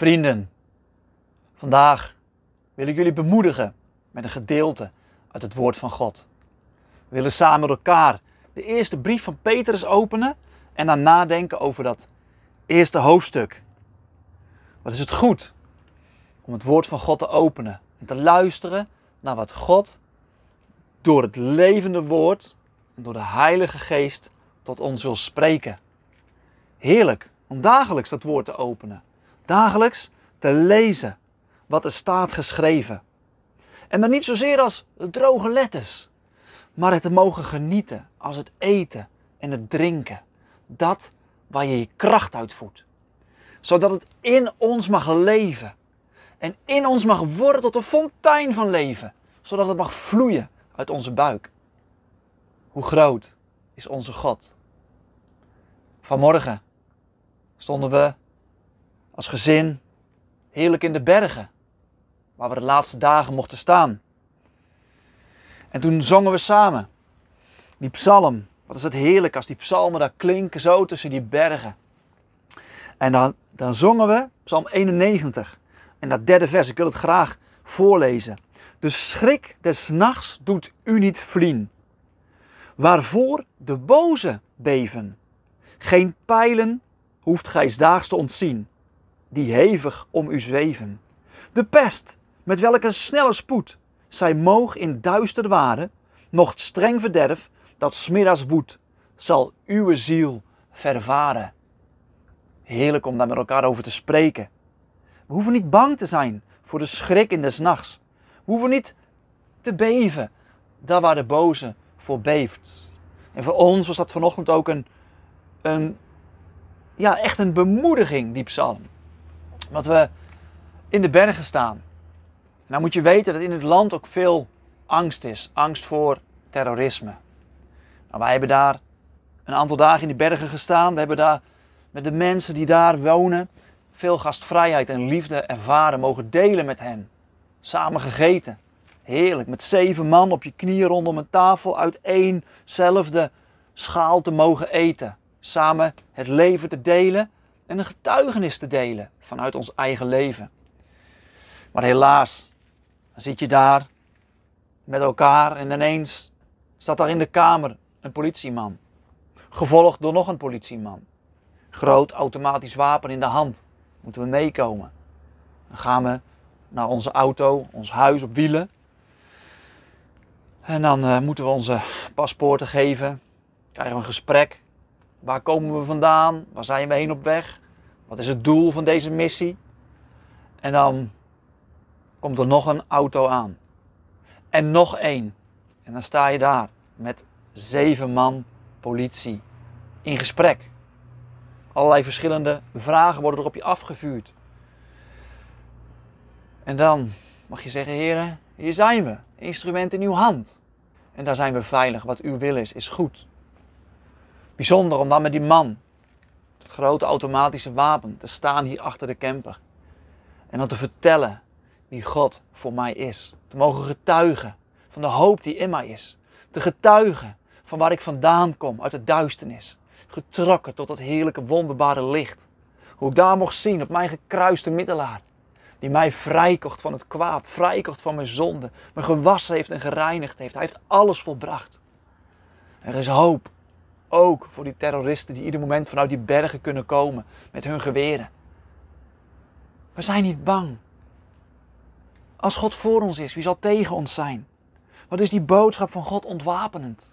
Vrienden, vandaag wil ik jullie bemoedigen met een gedeelte uit het woord van God. We willen samen met elkaar de eerste brief van Petrus openen en dan nadenken over dat eerste hoofdstuk. Wat is het goed om het woord van God te openen en te luisteren naar wat God door het levende woord en door de Heilige Geest tot ons wil spreken. Heerlijk om dagelijks dat woord te openen dagelijks te lezen wat er staat geschreven. En maar niet zozeer als droge letters, maar het te mogen genieten als het eten en het drinken. Dat waar je je kracht uit voedt. Zodat het in ons mag leven en in ons mag worden tot een fontein van leven, zodat het mag vloeien uit onze buik. Hoe groot is onze God? Vanmorgen stonden we als gezin, heerlijk in de bergen, waar we de laatste dagen mochten staan. En toen zongen we samen die psalm. Wat is het heerlijk als die psalmen daar klinken zo tussen die bergen. En dan, dan zongen we psalm 91. En dat derde vers, ik wil het graag voorlezen. De schrik des nachts doet u niet vliegen. Waarvoor de boze beven. Geen pijlen hoeft gij daags te ontzien die hevig om u zweven. De pest, met welke snelle spoed zij moog in duister waren, nog streng verderf dat smiddags woedt, zal uw ziel vervaren. Heerlijk om daar met elkaar over te spreken. We hoeven niet bang te zijn voor de schrik in de nachts. We hoeven niet te beven daar waar de boze voor beeft. En voor ons was dat vanochtend ook een, een ja, echt een bemoediging, die psalm omdat we in de bergen staan. nou moet je weten dat in het land ook veel angst is. Angst voor terrorisme. Nou, wij hebben daar een aantal dagen in de bergen gestaan. We hebben daar met de mensen die daar wonen veel gastvrijheid en liefde ervaren. Mogen delen met hen. Samen gegeten. Heerlijk. Met zeven man op je knieën rondom een tafel uit éénzelfde schaal te mogen eten. Samen het leven te delen en een getuigenis te delen vanuit ons eigen leven. Maar helaas, dan zit je daar met elkaar en ineens staat daar in de kamer een politieman. Gevolgd door nog een politieman. Groot automatisch wapen in de hand. Moeten we meekomen. Dan gaan we naar onze auto, ons huis op wielen. En dan eh, moeten we onze paspoorten geven. Krijgen we een gesprek. Waar komen we vandaan? Waar zijn we heen op weg? Wat is het doel van deze missie? En dan komt er nog een auto aan. En nog één. En dan sta je daar met zeven man politie in gesprek. Allerlei verschillende vragen worden er op je afgevuurd. En dan mag je zeggen, heren, hier zijn we. Instrument in uw hand. En daar zijn we veilig. Wat uw wil is, is goed. Bijzonder om dan met die man grote automatische wapen te staan hier achter de camper. En dan te vertellen wie God voor mij is. Te mogen getuigen van de hoop die in mij is. Te getuigen van waar ik vandaan kom, uit de duisternis. Getrokken tot dat heerlijke wonderbare licht. Hoe ik daar mocht zien op mijn gekruiste middelaar. Die mij vrijkocht van het kwaad, vrijkocht van mijn zonde. Me gewassen heeft en gereinigd heeft. Hij heeft alles volbracht. Er is hoop ook voor die terroristen die ieder moment vanuit die bergen kunnen komen met hun geweren. We zijn niet bang. Als God voor ons is, wie zal tegen ons zijn? Wat is die boodschap van God ontwapenend?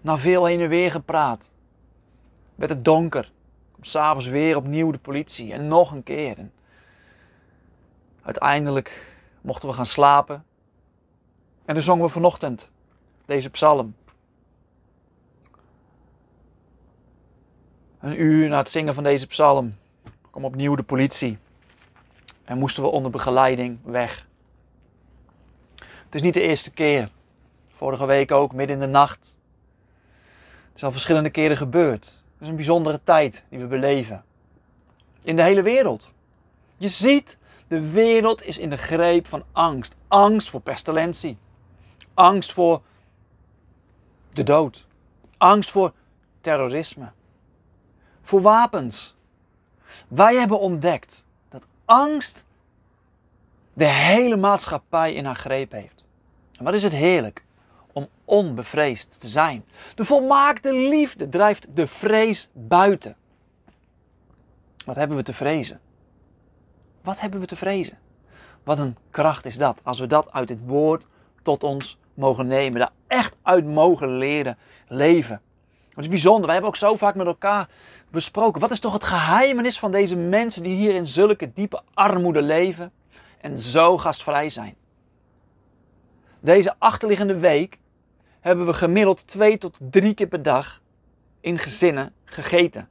Na veel heen en weer gepraat, werd het donker. S'avonds weer opnieuw de politie en nog een keer. uiteindelijk mochten we gaan slapen. En dan zongen we vanochtend deze psalm. een uur na het zingen van deze psalm kwam opnieuw de politie en moesten we onder begeleiding weg. Het is niet de eerste keer. Vorige week ook, midden in de nacht. Het is al verschillende keren gebeurd. Het is een bijzondere tijd die we beleven. In de hele wereld. Je ziet, de wereld is in de greep van angst. Angst voor pestilentie. Angst voor de dood. Angst voor terrorisme voor wapens. Wij hebben ontdekt dat angst de hele maatschappij in haar greep heeft. En wat is het heerlijk om onbevreesd te zijn. De volmaakte liefde drijft de vrees buiten. Wat hebben we te vrezen? Wat hebben we te vrezen? Wat een kracht is dat als we dat uit het woord tot ons mogen nemen, daar echt uit mogen leren leven. Het is bijzonder. Wij hebben ook zo vaak met elkaar besproken. Wat is toch het geheimenis van deze mensen die hier in zulke diepe armoede leven en zo gastvrij zijn? Deze achterliggende week hebben we gemiddeld twee tot drie keer per dag in gezinnen gegeten.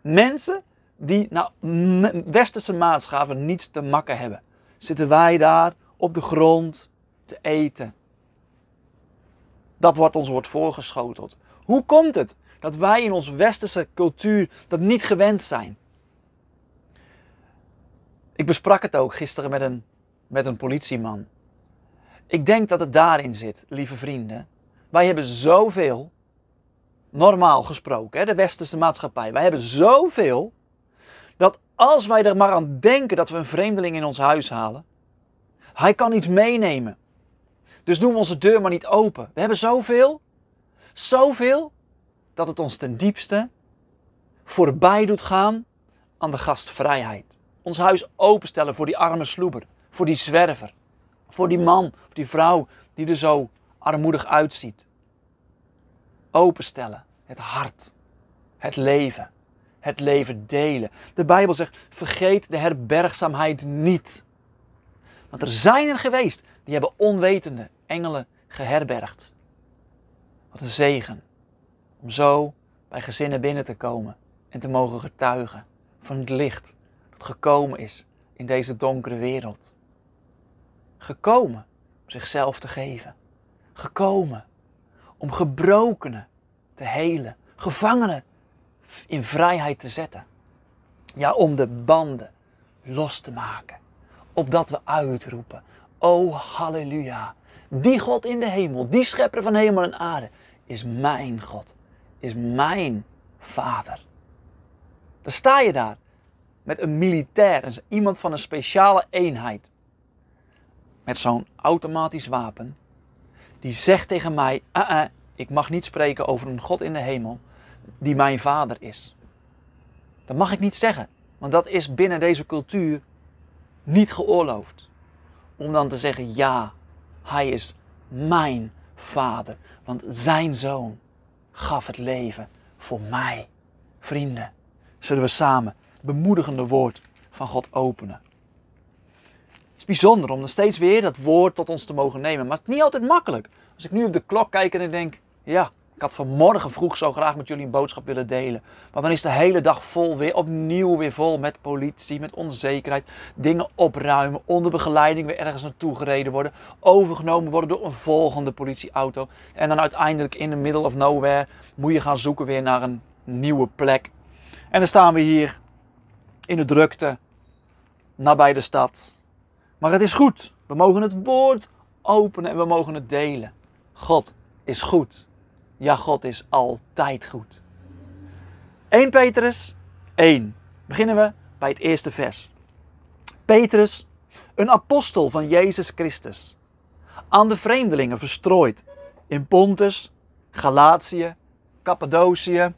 Mensen die naar nou, westerse maatschappen niets te makken hebben, zitten wij daar op de grond te eten. Dat wordt ons wordt voorgeschoteld. Hoe komt het dat wij in onze westerse cultuur dat niet gewend zijn. Ik besprak het ook gisteren met een, met een politieman. Ik denk dat het daarin zit, lieve vrienden. Wij hebben zoveel, normaal gesproken, hè, de westerse maatschappij, wij hebben zoveel dat als wij er maar aan denken dat we een vreemdeling in ons huis halen, hij kan iets meenemen. Dus doen we onze deur maar niet open. We hebben zoveel, zoveel, dat het ons ten diepste voorbij doet gaan aan de gastvrijheid. Ons huis openstellen voor die arme sloeber, voor die zwerver, voor die man of die vrouw die er zo armoedig uitziet. Openstellen, het hart, het leven, het leven delen. De Bijbel zegt: vergeet de herbergzaamheid niet. Want er zijn er geweest die hebben onwetende engelen geherbergd. Wat een zegen om zo bij gezinnen binnen te komen en te mogen getuigen van het licht dat gekomen is in deze donkere wereld. Gekomen om zichzelf te geven. Gekomen om gebrokenen te helen, gevangenen in vrijheid te zetten. Ja, om de banden los te maken. Opdat we uitroepen: O halleluja! Die God in de hemel, die schepper van hemel en aarde, is mijn God is mijn vader. Dan sta je daar met een militair, iemand van een speciale eenheid, met zo'n automatisch wapen, die zegt tegen mij: uh -uh, ik mag niet spreken over een God in de hemel die mijn vader is. Dat mag ik niet zeggen, want dat is binnen deze cultuur niet geoorloofd. Om dan te zeggen: ja, hij is mijn vader, want zijn zoon gaf het leven voor mij. Vrienden, zullen we samen het bemoedigende woord van God openen. Het is bijzonder om dan steeds weer dat woord tot ons te mogen nemen, maar het is niet altijd makkelijk. Als ik nu op de klok kijk en ik denk, ja, ik had vanmorgen vroeg zo graag met jullie een boodschap willen delen. Maar dan is de hele dag vol, weer opnieuw weer vol met politie, met onzekerheid. Dingen opruimen, onder begeleiding weer ergens naartoe gereden worden. Overgenomen worden door een volgende politieauto. En dan uiteindelijk in de middle of nowhere moet je gaan zoeken weer naar een nieuwe plek. En dan staan we hier in de drukte, nabij de stad. Maar het is goed. We mogen het woord openen en we mogen het delen. God is goed. Ja, God is altijd goed. 1 Petrus 1. Beginnen we bij het eerste vers. Petrus, een apostel van Jezus Christus, aan de vreemdelingen verstrooid in Pontus, Galatië, Cappadocië.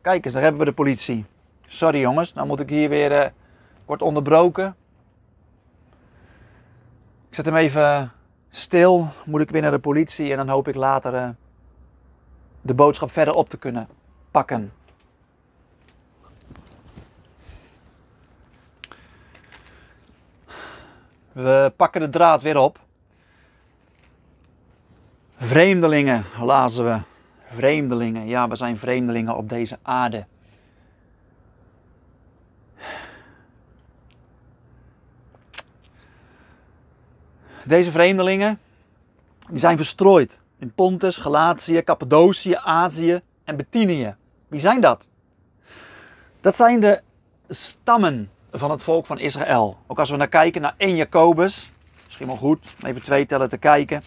Kijk eens, daar hebben we de politie. Sorry jongens, nou moet ik hier weer uh, wordt onderbroken. Ik zet hem even stil, moet ik weer naar de politie en dan hoop ik later eh, de boodschap verder op te kunnen pakken. We pakken de draad weer op. Vreemdelingen lazen we. Vreemdelingen, ja, we zijn vreemdelingen op deze aarde. Deze vreemdelingen die zijn verstrooid in Pontus, Galatië, Cappadocië, Azië en Bithynië. Wie zijn dat? Dat zijn de stammen van het volk van Israël. Ook als we naar nou kijken naar 1 Jacobus, misschien wel goed om even twee tellen te kijken.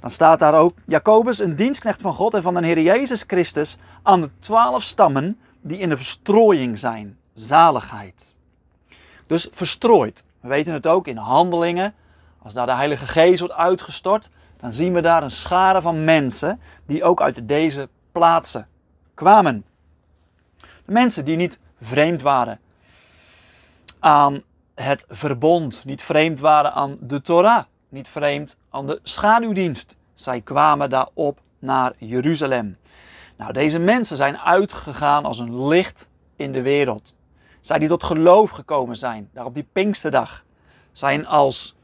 Dan staat daar ook Jacobus, een dienstknecht van God en van de Heer Jezus Christus, aan de twaalf stammen die in de verstrooiing zijn. Zaligheid. Dus verstrooid. We weten het ook in handelingen. Als daar de Heilige Geest wordt uitgestort, dan zien we daar een schare van mensen die ook uit deze plaatsen kwamen. De mensen die niet vreemd waren aan het verbond, niet vreemd waren aan de Torah, niet vreemd aan de schaduwdienst. Zij kwamen daarop naar Jeruzalem. Nou, deze mensen zijn uitgegaan als een licht in de wereld. Zij die tot geloof gekomen zijn, daar op die Pinksterdag, zijn als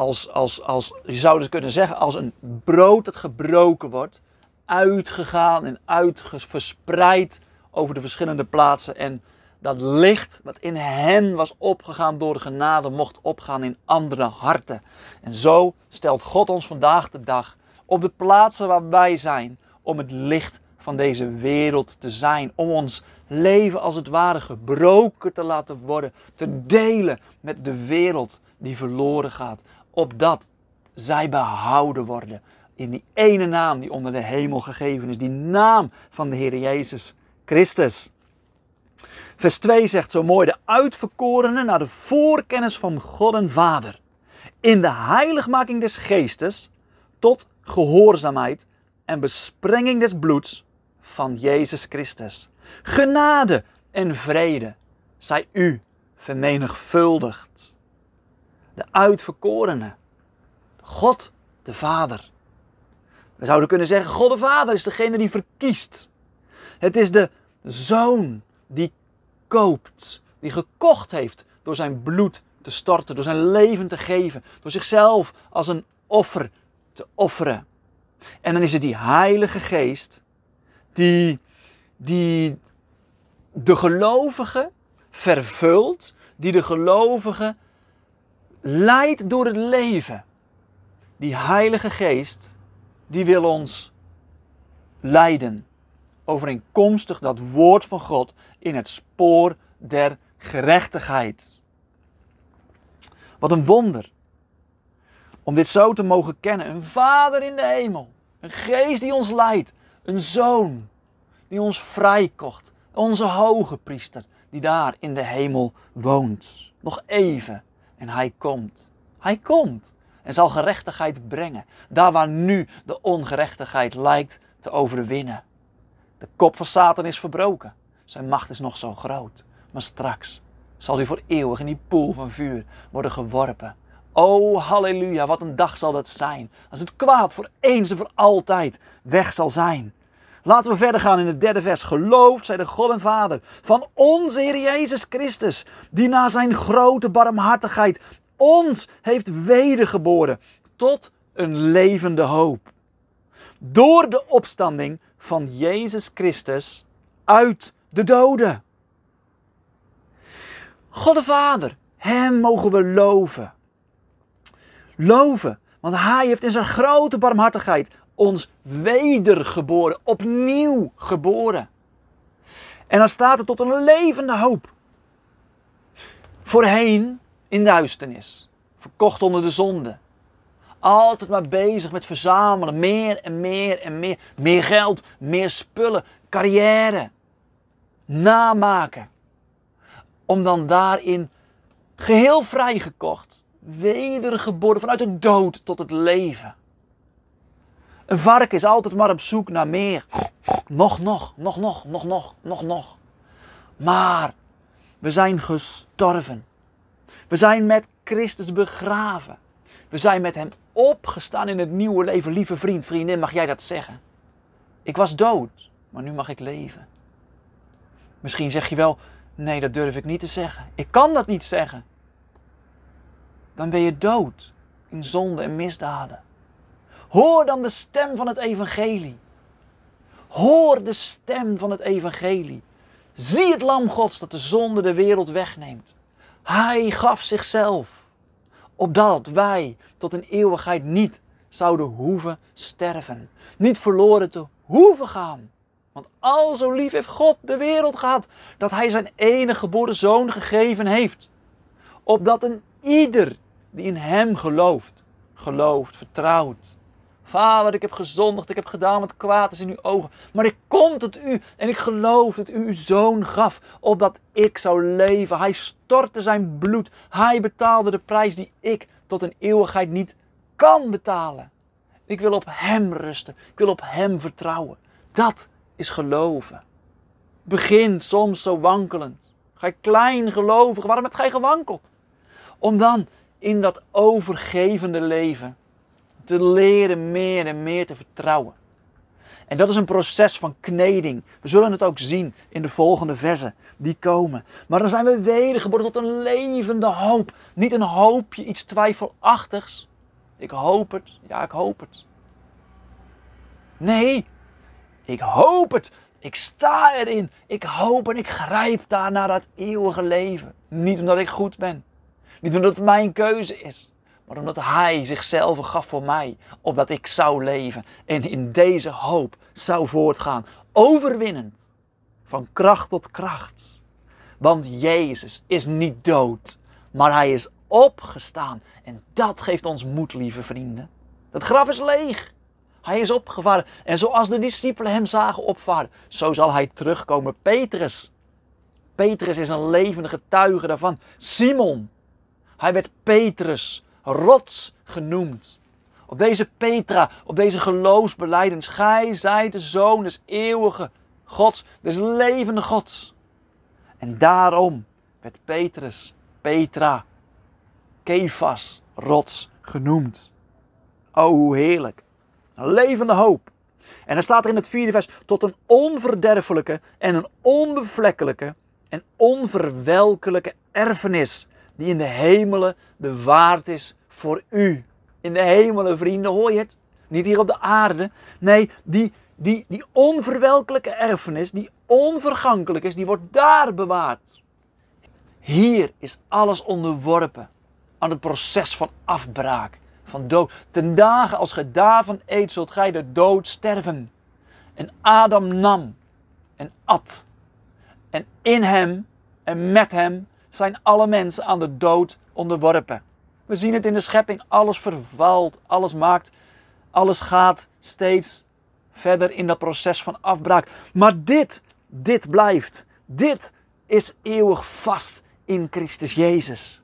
als, als, als, je zou dus kunnen zeggen, als een brood dat gebroken wordt, uitgegaan en uitverspreid over de verschillende plaatsen. En dat licht wat in hen was opgegaan door de genade, mocht opgaan in andere harten. En zo stelt God ons vandaag de dag op de plaatsen waar wij zijn, om het licht van deze wereld te zijn. Om ons leven als het ware gebroken te laten worden, te delen met de wereld die verloren gaat opdat zij behouden worden in die ene naam die onder de hemel gegeven is, die naam van de Heer Jezus Christus. Vers 2 zegt zo mooi: De uitverkorenen naar de voorkennis van God en Vader. In de heiligmaking des geestes tot gehoorzaamheid en besprenging des bloeds van Jezus Christus. Genade en vrede zij u vermenigvuldigd de uitverkorene. God de Vader. We zouden kunnen zeggen, God de Vader is degene die verkiest. Het is de zoon die koopt, die gekocht heeft door zijn bloed te storten, door zijn leven te geven, door zichzelf als een offer te offeren. En dan is het die Heilige Geest die, die de gelovige vervult, die de gelovige vervult leidt door het leven. Die Heilige Geest, die wil ons leiden. Overeenkomstig dat woord van God in het spoor der gerechtigheid. Wat een wonder. Om dit zo te mogen kennen. Een Vader in de hemel. Een Geest die ons leidt. Een Zoon die ons vrijkocht. Onze hoge priester die daar in de hemel woont. Nog even en hij komt. Hij komt en zal gerechtigheid brengen. Daar waar nu de ongerechtigheid lijkt te overwinnen. De kop van Satan is verbroken. Zijn macht is nog zo groot. Maar straks zal hij voor eeuwig in die poel van vuur worden geworpen. O, halleluja, wat een dag zal dat zijn. Als het kwaad voor eens en voor altijd weg zal zijn. Laten we verder gaan in het derde vers. Geloofd zij de God en Vader van onze Heer Jezus Christus, die na zijn grote barmhartigheid ons heeft wedergeboren tot een levende hoop. Door de opstanding van Jezus Christus uit de doden. God de Vader, Hem mogen we loven. Loven, want Hij heeft in zijn grote barmhartigheid ons wedergeboren, opnieuw geboren. En dan staat er tot een levende hoop. Voorheen in duisternis, verkocht onder de zonde. Altijd maar bezig met verzamelen, meer en meer en meer. Meer geld, meer spullen, carrière. Namaken. Om dan daarin geheel vrijgekocht, wedergeboren vanuit de dood tot het leven. Een vark is altijd maar op zoek naar meer. Nog, nog, nog, nog, nog, nog, nog, nog. Maar we zijn gestorven. We zijn met Christus begraven. We zijn met Hem opgestaan in het nieuwe leven. Lieve vriend, vriendin, mag jij dat zeggen? Ik was dood, maar nu mag ik leven. Misschien zeg je wel, nee, dat durf ik niet te zeggen. Ik kan dat niet zeggen. Dan ben je dood in zonde en misdaden. Hoor dan de stem van het evangelie. Hoor de stem van het evangelie. Zie het lam Gods dat de zonde de wereld wegneemt. Hij gaf zichzelf, opdat wij tot een eeuwigheid niet zouden hoeven sterven. Niet verloren te hoeven gaan. Want al zo lief heeft God de wereld gehad, dat Hij zijn enige geboren zoon gegeven heeft. Opdat een ieder die in Hem gelooft, gelooft, vertrouwt, Vader, ik heb gezondigd, ik heb gedaan wat kwaad is in uw ogen. Maar ik kom tot u en ik geloof dat u uw zoon gaf, opdat ik zou leven. Hij stortte zijn bloed. Hij betaalde de prijs die ik tot een eeuwigheid niet kan betalen. Ik wil op hem rusten. Ik wil op hem vertrouwen. Dat is geloven. Begin soms zo wankelend. Ga klein gelovig, waarom heb gij gewankeld? Om dan in dat overgevende leven te leren meer en meer te vertrouwen. En dat is een proces van kneding. We zullen het ook zien in de volgende versen die komen. Maar dan zijn we wedergeboren tot een levende hoop. Niet een hoopje iets twijfelachtigs. Ik hoop het. Ja, ik hoop het. Nee, ik hoop het. Ik sta erin. Ik hoop en ik grijp daar naar dat eeuwige leven. Niet omdat ik goed ben. Niet omdat het mijn keuze is maar omdat Hij zichzelf gaf voor mij, opdat ik zou leven en in deze hoop zou voortgaan, overwinnend van kracht tot kracht. Want Jezus is niet dood, maar Hij is opgestaan en dat geeft ons moed, lieve vrienden. Dat graf is leeg. Hij is opgevaren. En zoals de discipelen hem zagen opvaren, zo zal hij terugkomen. Petrus. Petrus is een levende getuige daarvan. Simon. Hij werd Petrus rots genoemd. Op deze Petra, op deze geloofsbeleidens. Gij zijt de zoon des eeuwige Gods, des levende Gods. En daarom werd Petrus, Petra, Kefas, rots genoemd. O, hoe heerlijk. Een levende hoop. En dan staat er in het vierde vers, tot een onverderfelijke en een onbevlekkelijke en onverwelkelijke erfenis die in de hemelen bewaard is voor u. In de hemelen, vrienden, hoor je het? Niet hier op de aarde. Nee, die, die, die onverwelkelijke erfenis, die onvergankelijk is, die wordt daar bewaard. Hier is alles onderworpen aan het proces van afbraak, van dood. Ten dagen als gij daarvan eet, zult gij de dood sterven. En Adam nam en at. En in hem en met hem zijn alle mensen aan de dood onderworpen. We zien het in de schepping. Alles vervalt, alles maakt, alles gaat steeds verder in dat proces van afbraak. Maar dit, dit blijft. Dit is eeuwig vast in Christus Jezus.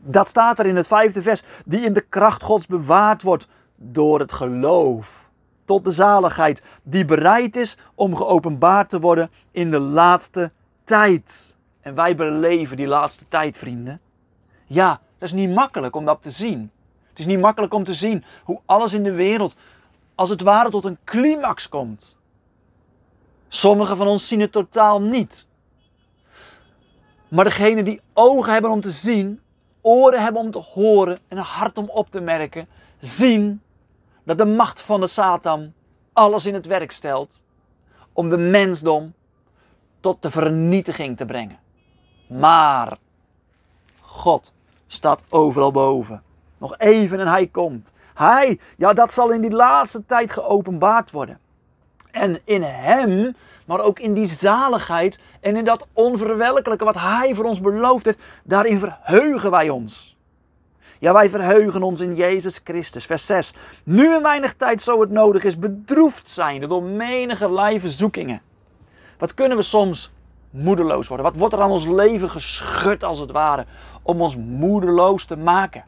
Dat staat er in het vijfde vers, die in de kracht Gods bewaard wordt door het geloof. Tot de zaligheid die bereid is om geopenbaard te worden in de laatste tijd. En wij beleven die laatste tijd, vrienden. Ja, dat is niet makkelijk om dat te zien. Het is niet makkelijk om te zien hoe alles in de wereld als het ware tot een climax komt. Sommigen van ons zien het totaal niet. Maar degene die ogen hebben om te zien, oren hebben om te horen en een hart om op te merken, zien dat de macht van de Satan alles in het werk stelt om de mensdom tot de vernietiging te brengen. Maar God staat overal boven. Nog even en hij komt. Hij, ja, dat zal in die laatste tijd geopenbaard worden. En in hem, maar ook in die zaligheid en in dat onverwelkelijke wat hij voor ons beloofd heeft, daarin verheugen wij ons. Ja, wij verheugen ons in Jezus Christus. Vers 6. Nu in weinig tijd, zo het nodig is, bedroefd zijn door menige lijve zoekingen. Wat kunnen we soms moedeloos worden? Wat wordt er aan ons leven geschud als het ware om ons moedeloos te maken?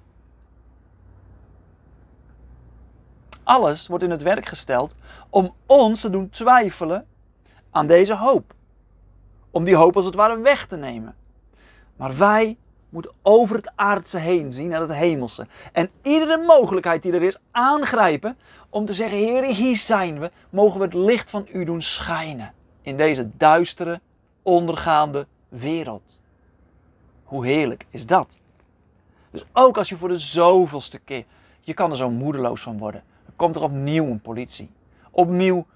Alles wordt in het werk gesteld om ons te doen twijfelen aan deze hoop. Om die hoop als het ware weg te nemen. Maar wij moeten over het aardse heen zien naar het hemelse. En iedere mogelijkheid die er is aangrijpen om te zeggen: Heer, hier zijn we. Mogen we het licht van u doen schijnen in deze duistere ondergaande wereld. Hoe heerlijk is dat? Dus ook als je voor de zoveelste keer, je kan er zo moedeloos van worden. Dan komt er opnieuw een politie. Opnieuw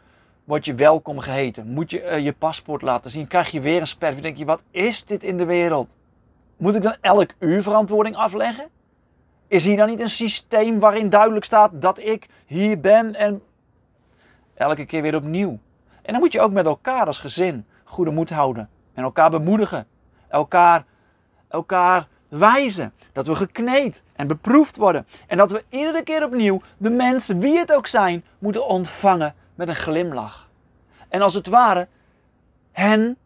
word je welkom geheten. Moet je eh, je paspoort laten zien. Krijg je weer een sperf. Denk je, wat is dit in de wereld? Moet ik dan elk uur verantwoording afleggen? Is hier dan niet een systeem waarin duidelijk staat dat ik hier ben en elke keer weer opnieuw? En dan moet je ook met elkaar als gezin goede moed houden. En elkaar bemoedigen. Elkaar, elkaar wijzen. Dat we gekneed en beproefd worden. En dat we iedere keer opnieuw de mensen, wie het ook zijn, moeten ontvangen met een glimlach. En als het ware hen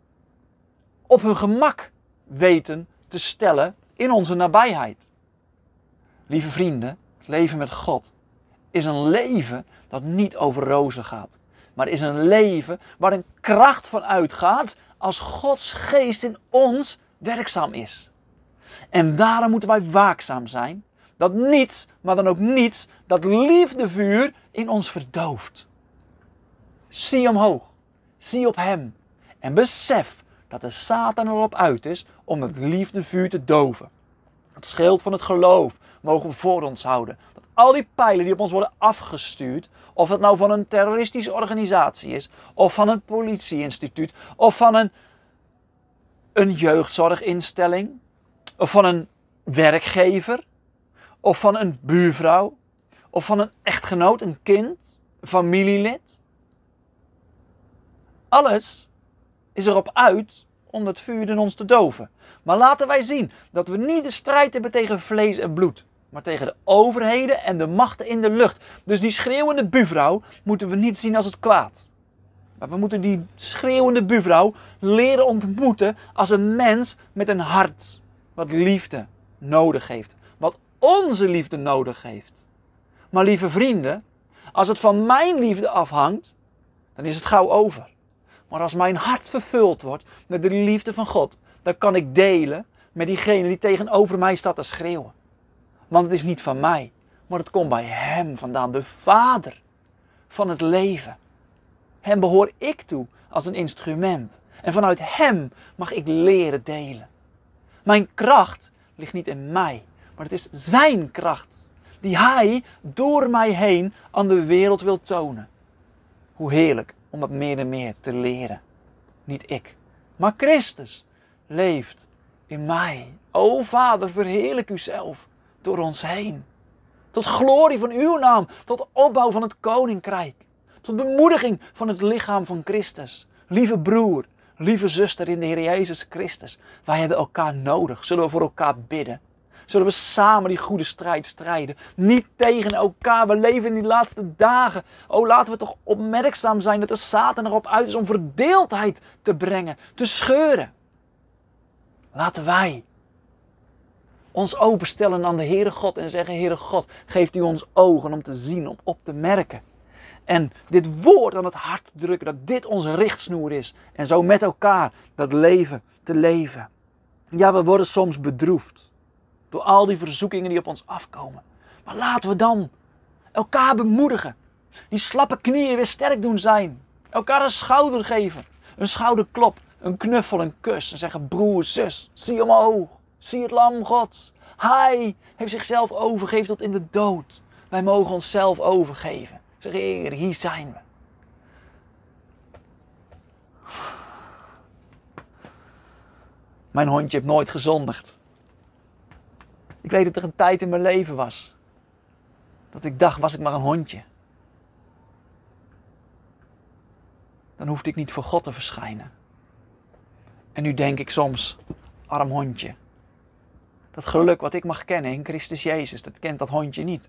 op hun gemak weten te stellen in onze nabijheid. Lieve vrienden, het leven met God is een leven dat niet over rozen gaat maar is een leven waar een kracht van uitgaat als Gods geest in ons werkzaam is. En daarom moeten wij waakzaam zijn dat niets, maar dan ook niets, dat liefdevuur in ons verdooft. Zie omhoog, zie op Hem en besef dat de Satan erop uit is om het liefdevuur te doven. Het scheelt van het geloof, mogen we voor ons houden. Dat al die pijlen die op ons worden afgestuurd, of het nou van een terroristische organisatie is, of van een politieinstituut, of van een, een jeugdzorginstelling, of van een werkgever, of van een buurvrouw, of van een echtgenoot, een kind, een familielid. Alles is erop uit om dat vuur in ons te doven. Maar laten wij zien dat we niet de strijd hebben tegen vlees en bloed maar tegen de overheden en de machten in de lucht. Dus die schreeuwende buurvrouw moeten we niet zien als het kwaad. Maar we moeten die schreeuwende buurvrouw leren ontmoeten als een mens met een hart wat liefde nodig heeft, wat onze liefde nodig heeft. Maar lieve vrienden, als het van mijn liefde afhangt, dan is het gauw over. Maar als mijn hart vervuld wordt met de liefde van God, dan kan ik delen met diegene die tegenover mij staat te schreeuwen. Want het is niet van mij, maar het komt bij Hem vandaan, de Vader van het leven. Hem behoor ik toe als een instrument. En vanuit Hem mag ik leren delen. Mijn kracht ligt niet in mij, maar het is Zijn kracht die Hij door mij heen aan de wereld wil tonen. Hoe heerlijk om dat meer en meer te leren. Niet ik, maar Christus leeft in mij. O Vader, verheerlijk uzelf door ons heen. Tot glorie van uw naam, tot opbouw van het koninkrijk, tot bemoediging van het lichaam van Christus. Lieve broer, lieve zuster in de Heer Jezus Christus, wij hebben elkaar nodig. Zullen we voor elkaar bidden? Zullen we samen die goede strijd strijden? Niet tegen elkaar. We leven in die laatste dagen. Oh, laten we toch opmerkzaam zijn dat er Satan erop uit is om verdeeldheid te brengen, te scheuren. Laten wij ons openstellen aan de Heere God en zeggen: Heere God, geeft u ons ogen om te zien, om op te merken. En dit woord aan het hart drukken, dat dit onze richtsnoer is. En zo met elkaar dat leven te leven. Ja, we worden soms bedroefd door al die verzoekingen die op ons afkomen. Maar laten we dan elkaar bemoedigen. Die slappe knieën weer sterk doen zijn. Elkaar een schouder geven. Een schouderklop. Een knuffel, een kus. En zeggen broer, zus, zie omhoog. Zie het lam God. Hij heeft zichzelf overgegeven tot in de dood. Wij mogen onszelf overgeven. Zeg, Heer, hier zijn we. Mijn hondje heeft nooit gezondigd. Ik weet dat er een tijd in mijn leven was. Dat ik dacht, was ik maar een hondje. Dan hoefde ik niet voor God te verschijnen. En nu denk ik soms, arm hondje. Dat geluk wat ik mag kennen in Christus Jezus, dat kent dat hondje niet.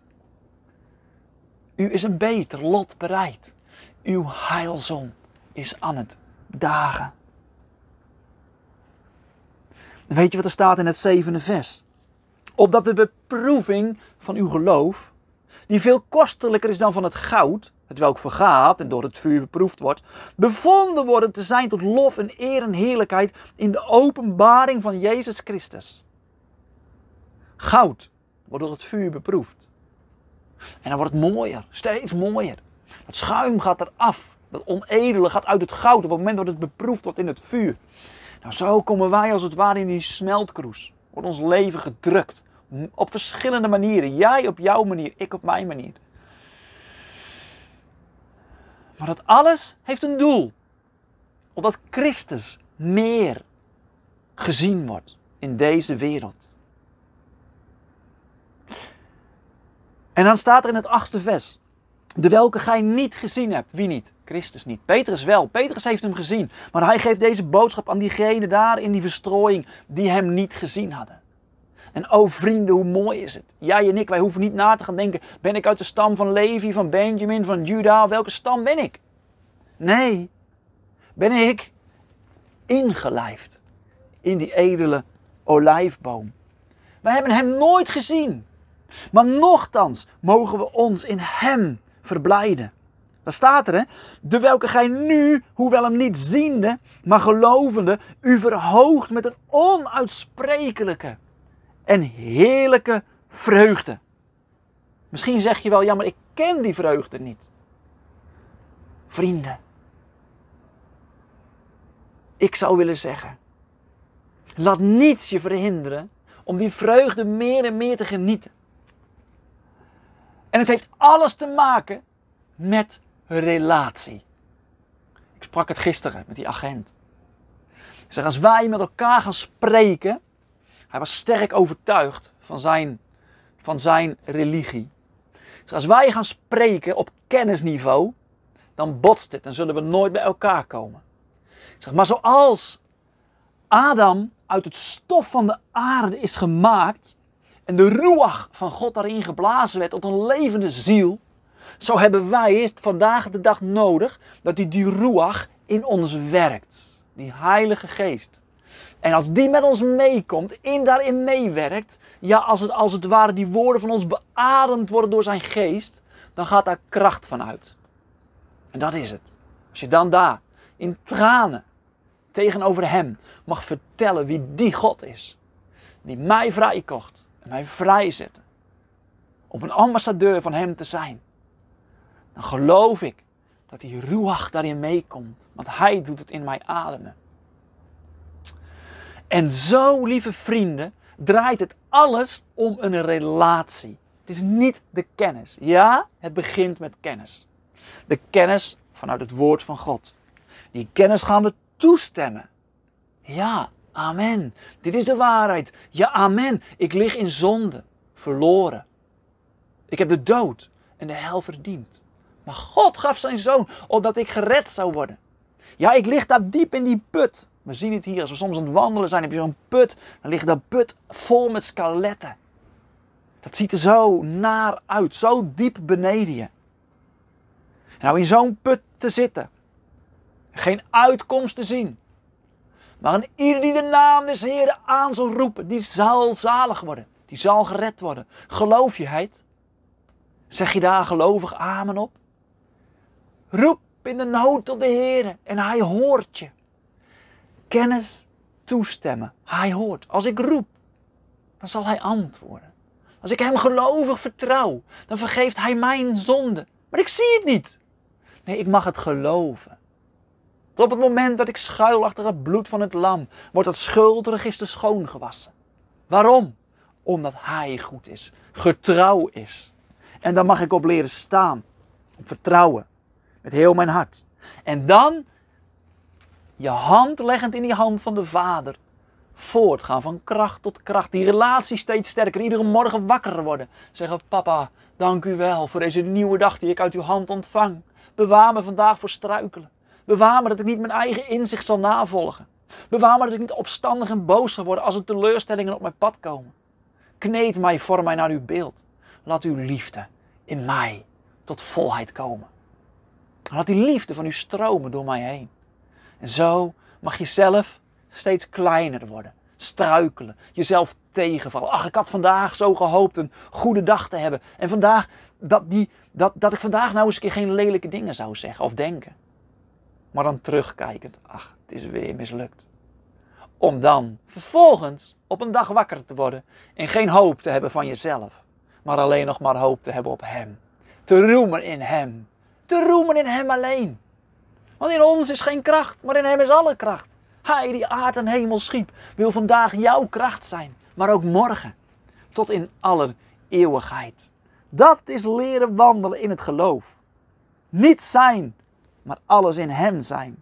U is een beter lot bereid. Uw heilzon is aan het dagen. Weet je wat er staat in het zevende vers? Opdat de beproeving van uw geloof, die veel kostelijker is dan van het goud, het welk vergaat en door het vuur beproefd wordt, bevonden worden te zijn tot lof en eer en heerlijkheid in de openbaring van Jezus Christus. Goud wordt door het vuur beproefd. En dan wordt het mooier, steeds mooier. Het schuim gaat eraf. Dat onedele gaat uit het goud op het moment dat het beproefd wordt in het vuur. Nou, zo komen wij als het ware in die smeltkroes. Wordt ons leven gedrukt. Op verschillende manieren. Jij op jouw manier, ik op mijn manier. Maar dat alles heeft een doel. Omdat Christus meer gezien wordt in deze wereld. En dan staat er in het achtste vers. De welke gij niet gezien hebt. Wie niet? Christus niet. Petrus wel. Petrus heeft hem gezien. Maar hij geeft deze boodschap aan diegenen daar in die verstrooiing die hem niet gezien hadden. En oh vrienden, hoe mooi is het. Jij en ik, wij hoeven niet na te gaan denken. Ben ik uit de stam van Levi, van Benjamin, van Juda? Welke stam ben ik? Nee. Ben ik ingelijfd in die edele olijfboom. Wij hebben hem nooit gezien. Maar nochtans mogen we ons in Hem verblijden. Daar staat er, hè? De welke gij nu, hoewel hem niet ziende, maar gelovende, u verhoogt met een onuitsprekelijke en heerlijke vreugde. Misschien zeg je wel, ja, maar ik ken die vreugde niet. Vrienden, ik zou willen zeggen, laat niets je verhinderen om die vreugde meer en meer te genieten. En het heeft alles te maken met relatie. Ik sprak het gisteren met die agent. Ik zeg, als wij met elkaar gaan spreken, hij was sterk overtuigd van zijn, van zijn religie. Dus als wij gaan spreken op kennisniveau, dan botst het en zullen we nooit bij elkaar komen. Zeg, maar zoals Adam uit het stof van de aarde is gemaakt, en de ruach van God daarin geblazen werd tot een levende ziel, zo hebben wij het vandaag de dag nodig dat die, die ruach in ons werkt. Die Heilige Geest. En als die met ons meekomt, in daarin meewerkt, ja, als het, als het ware die woorden van ons beademd worden door zijn geest, dan gaat daar kracht van uit. En dat is het. Als je dan daar in tranen tegenover hem mag vertellen wie die God is, die mij vrijkocht mij vrijzetten om een ambassadeur van Hem te zijn, dan geloof ik dat die ruach daarin meekomt, want Hij doet het in mij ademen. En zo, lieve vrienden, draait het alles om een relatie. Het is niet de kennis. Ja, het begint met kennis. De kennis vanuit het woord van God. Die kennis gaan we toestemmen. Ja, Amen. Dit is de waarheid. Ja, amen. Ik lig in zonde, verloren. Ik heb de dood en de hel verdiend. Maar God gaf zijn zoon opdat ik gered zou worden. Ja, ik lig daar diep in die put. We zien het hier. Als we soms aan het wandelen zijn, heb je zo'n put. Dan ligt dat put vol met skeletten. Dat ziet er zo naar uit. Zo diep beneden je. Nou, in zo'n put te zitten. Geen uitkomst te zien. Maar een ieder die de naam des Heeren aan zal roepen, die zal zalig worden. Die zal gered worden. Geloof je het? Zeg je daar gelovig amen op? Roep in de nood tot de Heer en hij hoort je. Kennis toestemmen. Hij hoort. Als ik roep, dan zal hij antwoorden. Als ik hem gelovig vertrouw, dan vergeeft hij mijn zonde. Maar ik zie het niet. Nee, ik mag het geloven op het moment dat ik schuil achter het bloed van het lam, wordt dat schuldregister schoongewassen. Waarom? Omdat Hij goed is, getrouw is. En daar mag ik op leren staan, op vertrouwen, met heel mijn hart. En dan, je hand leggend in die hand van de Vader, voortgaan van kracht tot kracht. Die relatie steeds sterker. Iedere morgen wakker worden. Zeggen: Papa, dank u wel voor deze nieuwe dag die ik uit uw hand ontvang. Bewaar me vandaag voor struikelen. Bewaar me dat ik niet mijn eigen inzicht zal navolgen. Bewaar me dat ik niet opstandig en boos zal worden als er teleurstellingen op mijn pad komen. Kneed mij, vorm mij naar uw beeld. Laat uw liefde in mij tot volheid komen. Laat die liefde van u stromen door mij heen. En zo mag je zelf steeds kleiner worden, struikelen, jezelf tegenvallen. Ach, ik had vandaag zo gehoopt een goede dag te hebben. En vandaag dat, die, dat, dat ik vandaag nou eens een keer geen lelijke dingen zou zeggen of denken maar dan terugkijkend, ach, het is weer mislukt. Om dan vervolgens op een dag wakker te worden en geen hoop te hebben van jezelf, maar alleen nog maar hoop te hebben op Hem. Te roemen in Hem. Te roemen in Hem alleen. Want in ons is geen kracht, maar in Hem is alle kracht. Hij die aard en hemel schiep, wil vandaag jouw kracht zijn, maar ook morgen, tot in aller eeuwigheid. Dat is leren wandelen in het geloof. Niet zijn maar alles in Hem zijn.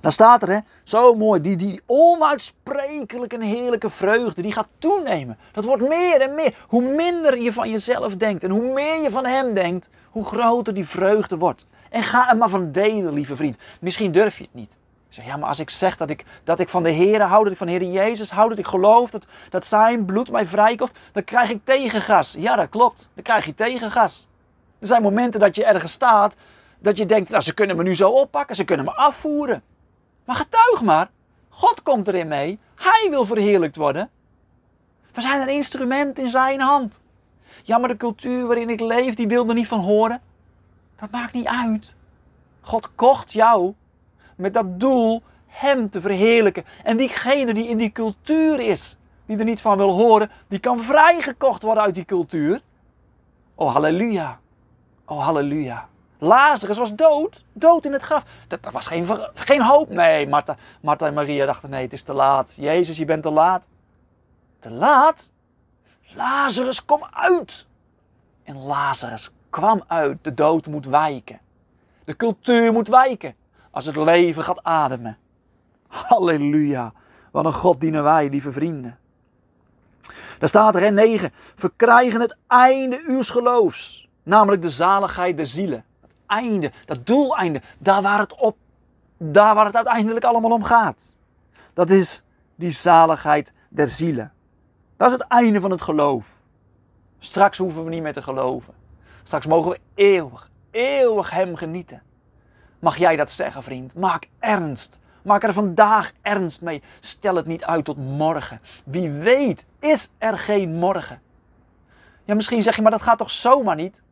Dan staat er, hè, zo mooi, die, die onuitsprekelijke en heerlijke vreugde, die gaat toenemen. Dat wordt meer en meer. Hoe minder je van jezelf denkt en hoe meer je van Hem denkt, hoe groter die vreugde wordt. En ga er maar van delen, lieve vriend. Misschien durf je het niet. zeg, ja, maar als ik zeg dat ik, dat ik van de Heer hou, dat ik van de Heer Jezus hou, dat ik geloof dat, dat zijn bloed mij vrijkocht, dan krijg ik tegengas. Ja, dat klopt. Dan krijg je tegengas. Er zijn momenten dat je ergens staat dat je denkt, nou ze kunnen me nu zo oppakken, ze kunnen me afvoeren. Maar getuig maar, God komt erin mee, Hij wil verheerlijkt worden. We zijn een instrument in Zijn hand. Ja, maar de cultuur waarin ik leef, die wil er niet van horen. Dat maakt niet uit. God kocht jou met dat doel Hem te verheerlijken. En diegene die in die cultuur is, die er niet van wil horen, die kan vrijgekocht worden uit die cultuur. Oh halleluja. Oh halleluja. Lazarus was dood, dood in het graf. Dat, dat was geen, geen hoop. Nee, Martha, Martha en Maria dachten, nee, het is te laat. Jezus, je bent te laat. Te laat? Lazarus, kom uit! En Lazarus kwam uit. De dood moet wijken. De cultuur moet wijken als het leven gaat ademen. Halleluja. Wat een God dienen wij, lieve vrienden. Daar staat er in 9. Verkrijgen het einde uws geloofs. Namelijk de zaligheid der zielen einde, dat doeleinde, daar waar het, op, daar waar het uiteindelijk allemaal om gaat. Dat is die zaligheid der zielen. Dat is het einde van het geloof. Straks hoeven we niet meer te geloven. Straks mogen we eeuwig, eeuwig Hem genieten. Mag jij dat zeggen, vriend? Maak ernst. Maak er vandaag ernst mee. Stel het niet uit tot morgen. Wie weet is er geen morgen. Ja, misschien zeg je, maar dat gaat toch zomaar niet?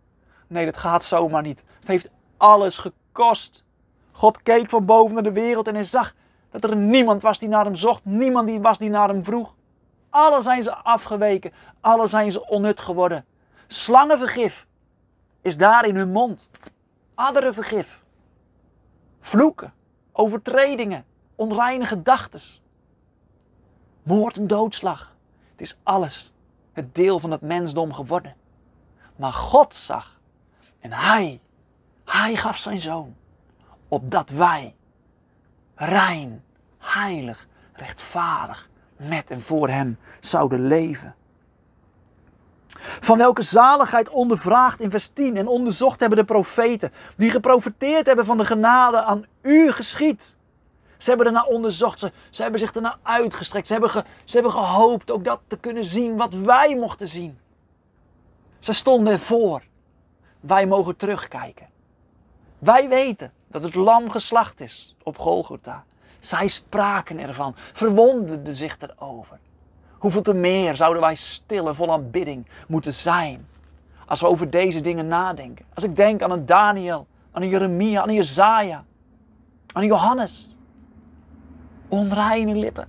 Nee, dat gaat zomaar niet. Het heeft alles gekost. God keek van boven naar de wereld en hij zag dat er niemand was die naar hem zocht, niemand die was die naar hem vroeg. Alle zijn ze afgeweken, alle zijn ze onnut geworden. Slangenvergif is daar in hun mond. Adderenvergif. Vloeken, overtredingen, onreine gedachten. Moord en doodslag. Het is alles het deel van het mensdom geworden. Maar God zag en hij, hij gaf zijn zoon, opdat wij rein, heilig, rechtvaardig met en voor hem zouden leven. Van welke zaligheid ondervraagd in vers 10 en onderzocht hebben de profeten, die geprofiteerd hebben van de genade aan u geschied. Ze hebben ernaar onderzocht, ze, ze hebben zich ernaar uitgestrekt, ze hebben, ze hebben gehoopt ook dat te kunnen zien wat wij mochten zien. Ze stonden ervoor, wij mogen terugkijken. Wij weten dat het lam geslacht is op Golgotha. Zij spraken ervan, verwonderden zich erover. Hoeveel te meer zouden wij stille, vol aanbidding moeten zijn als we over deze dingen nadenken. Als ik denk aan een Daniel, aan Jeremia, aan een Jezaja, aan een Johannes. Onreine lippen.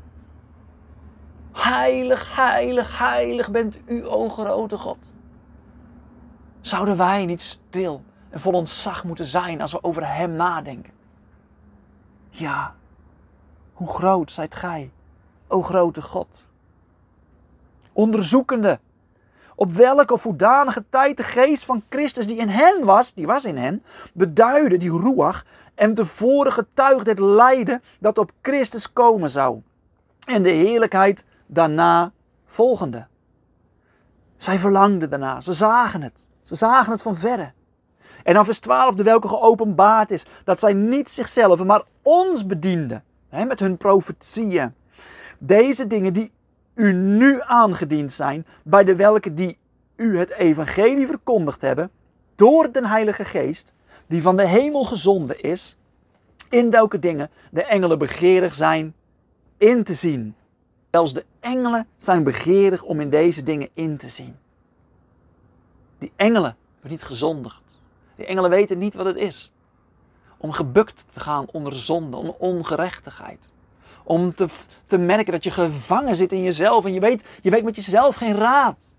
Heilig, heilig, heilig bent u, o grote God. Zouden wij niet stil en vol ontzag moeten zijn als we over Hem nadenken? Ja, hoe groot zijt Gij, o grote God? Onderzoekende, op welke of hoedanige tijd de geest van Christus die in hen was, die was in hen, beduidde, die roeach, en tevoren getuigde het lijden dat op Christus komen zou. En de heerlijkheid daarna volgende. Zij verlangden daarna, ze zagen het. Ze zagen het van verre. En dan vers 12, de welke geopenbaard is, dat zij niet zichzelf, maar ons bedienden, hè, met hun profetieën. Deze dingen die u nu aangediend zijn, bij de welke die u het evangelie verkondigd hebben, door de Heilige Geest, die van de hemel gezonden is, in welke dingen de engelen begeerig zijn in te zien. Zelfs de engelen zijn begeerig om in deze dingen in te zien. Die engelen hebben niet gezondigd. Die engelen weten niet wat het is. Om gebukt te gaan onder zonde, onder ongerechtigheid. Om te, te merken dat je gevangen zit in jezelf en je weet, je weet met jezelf geen raad.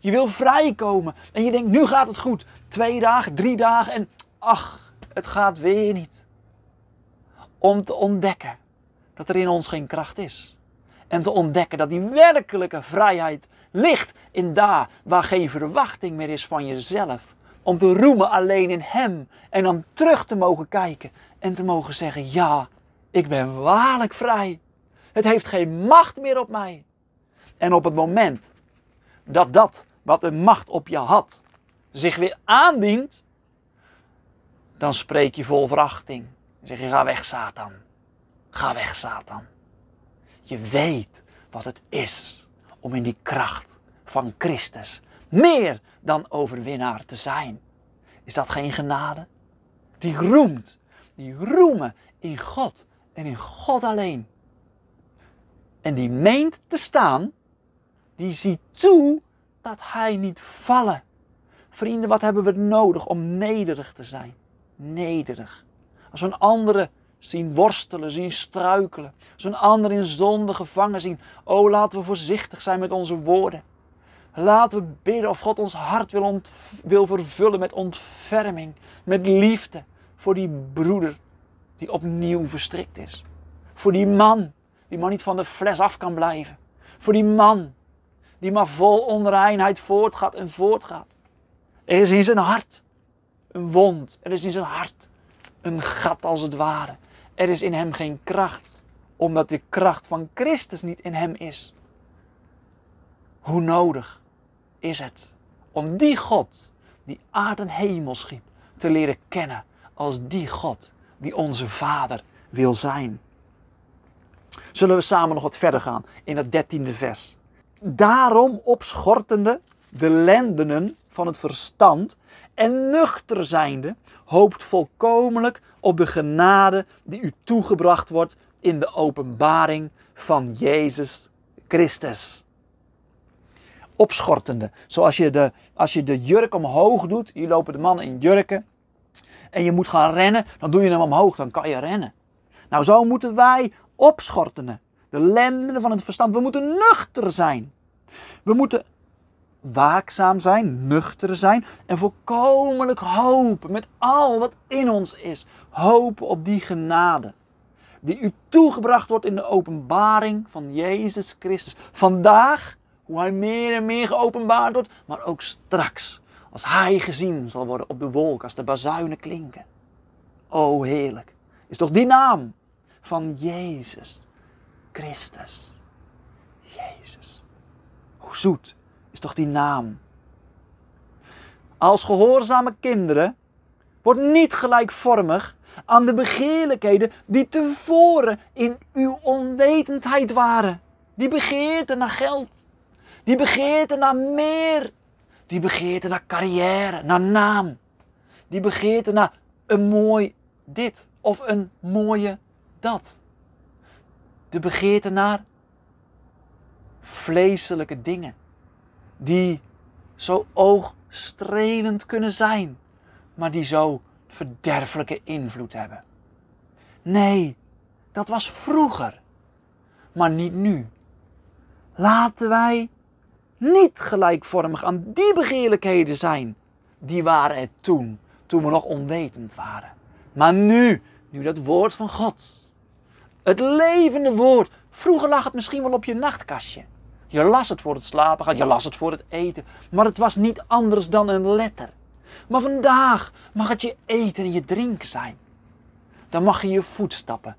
Je wil vrijkomen en je denkt, nu gaat het goed. Twee dagen, drie dagen en ach, het gaat weer niet. Om te ontdekken dat er in ons geen kracht is. En te ontdekken dat die werkelijke vrijheid Licht in daar waar geen verwachting meer is van jezelf. Om te roemen alleen in Hem en dan terug te mogen kijken en te mogen zeggen, ja, ik ben waarlijk vrij. Het heeft geen macht meer op mij. En op het moment dat dat wat een macht op je had zich weer aandient, dan spreek je vol verachting. Dan zeg je, ga weg Satan. Ga weg Satan. Je weet wat het is om in die kracht van Christus meer dan overwinnaar te zijn. Is dat geen genade? Die roemt, die roemen in God en in God alleen. En die meent te staan, die ziet toe dat hij niet vallen. Vrienden, wat hebben we nodig om nederig te zijn? Nederig. Als we een andere zien worstelen, zien struikelen. Zo'n ander in zonde gevangen zien. Oh, laten we voorzichtig zijn met onze woorden. Laten we bidden of God ons hart wil, wil vervullen met ontferming, met liefde voor die broeder die opnieuw verstrikt is. Voor die man die maar niet van de fles af kan blijven. Voor die man die maar vol onreinheid voortgaat en voortgaat. Er is in zijn hart een wond, er is in zijn hart een gat als het ware. Er is in hem geen kracht, omdat de kracht van Christus niet in hem is. Hoe nodig is het om die God, die aard en hemel schiep, te leren kennen als die God die onze Vader wil zijn. Zullen we samen nog wat verder gaan in het dertiende vers. Daarom opschortende de lendenen van het verstand en nuchter zijnde hoopt volkomenlijk op de genade die u toegebracht wordt in de openbaring van Jezus Christus. Opschortende. Zoals je de, als je de jurk omhoog doet, hier lopen de mannen in jurken, en je moet gaan rennen, dan doe je hem omhoog, dan kan je rennen. Nou, zo moeten wij opschortenen. De lenden van het verstand. We moeten nuchter zijn. We moeten waakzaam zijn, nuchter zijn en volkomenlijk hopen met al wat in ons is hopen op die genade die u toegebracht wordt in de openbaring van Jezus Christus. Vandaag, hoe hij meer en meer geopenbaard wordt, maar ook straks, als hij gezien zal worden op de wolk, als de bazuinen klinken. O heerlijk, is toch die naam van Jezus Christus. Jezus, hoe zoet is toch die naam. Als gehoorzame kinderen, wordt niet gelijkvormig aan de begeerlijkheden die tevoren in uw onwetendheid waren. Die begeerte naar geld, die begeerte naar meer, die begeerte naar carrière, naar naam, die begeerte naar een mooi dit of een mooie dat. De begeerte naar vleeselijke dingen die zo oogstrelend kunnen zijn, maar die zo verderfelijke invloed hebben. Nee, dat was vroeger, maar niet nu. Laten wij niet gelijkvormig aan die begeerlijkheden zijn. Die waren het toen, toen we nog onwetend waren. Maar nu, nu dat woord van God, het levende woord. Vroeger lag het misschien wel op je nachtkastje. Je las het voor het slapen gaan, je las het voor het eten. Maar het was niet anders dan een letter. Maar vandaag mag het je eten en je drinken zijn. Dan mag je je voetstappen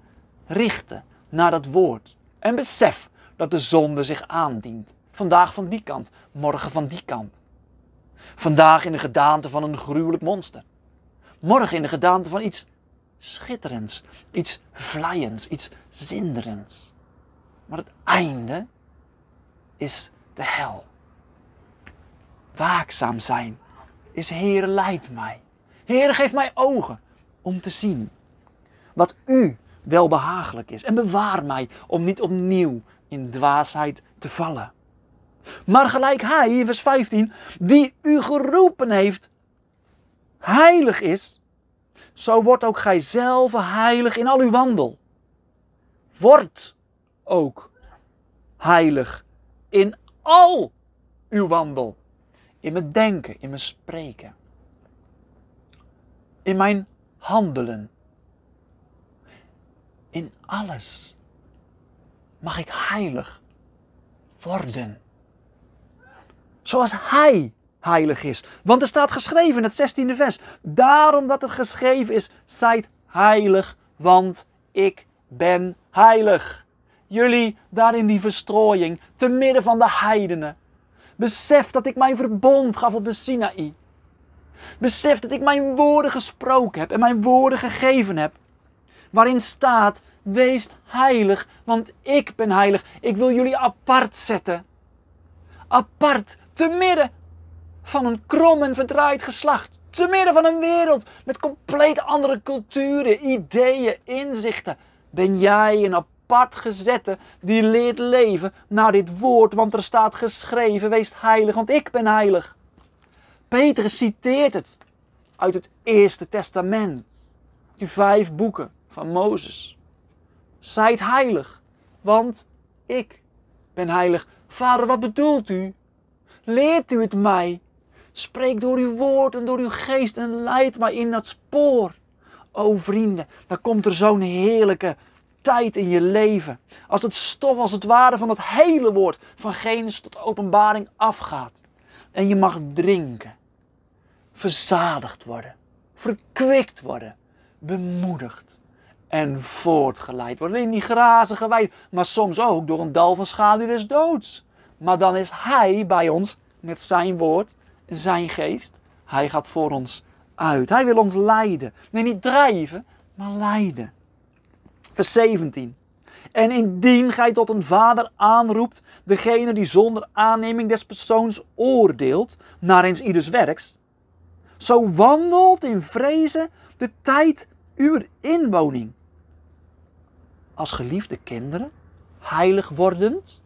richten naar dat woord. En besef dat de zonde zich aandient. Vandaag van die kant, morgen van die kant. Vandaag in de gedaante van een gruwelijk monster. Morgen in de gedaante van iets schitterends, iets vlijends, iets zinderends. Maar het einde is de hel. Waakzaam zijn is Heer, leid mij. Heer, geef mij ogen om te zien wat u wel behagelijk is. En bewaar mij om niet opnieuw in dwaasheid te vallen. Maar gelijk hij, in vers 15, die u geroepen heeft, heilig is, zo wordt ook gij zelf heilig in al uw wandel. Word ook heilig in al uw wandel in mijn denken, in mijn spreken, in mijn handelen, in alles mag ik heilig worden. Zoals Hij heilig is. Want er staat geschreven in het 16e vers. Daarom dat het geschreven is, zijt heilig, want ik ben heilig. Jullie daar in die verstrooiing, te midden van de heidenen, Besef dat ik mijn verbond gaf op de Sinaï. Besef dat ik mijn woorden gesproken heb en mijn woorden gegeven heb. Waarin staat: wees heilig, want ik ben heilig. Ik wil jullie apart zetten. Apart, te midden van een krom en verdraaid geslacht. Te midden van een wereld met compleet andere culturen, ideeën, inzichten. Ben jij een apart apart gezette, die leert leven naar dit woord, want er staat geschreven, wees heilig, want ik ben heilig. Petrus citeert het uit het Eerste Testament, die vijf boeken van Mozes. Zijt heilig, want ik ben heilig. Vader, wat bedoelt u? Leert u het mij? Spreek door uw woord en door uw geest en leid mij in dat spoor. O vrienden, dan komt er zo'n heerlijke tijd in je leven. Als het stof, als het ware, van het hele woord van Genesis tot openbaring afgaat. En je mag drinken. Verzadigd worden. Verkwikt worden. Bemoedigd. En voortgeleid worden in die grazige weide. Maar soms ook door een dal van schaduw des doods. Maar dan is Hij bij ons met zijn woord, zijn geest. Hij gaat voor ons uit. Hij wil ons leiden. Nee, niet drijven, maar leiden. Vers 17. En indien gij tot een vader aanroept, degene die zonder aanneming des persoons oordeelt, naar eens ieders werks, zo wandelt in vrezen de tijd uw inwoning. Als geliefde kinderen, heilig wordend,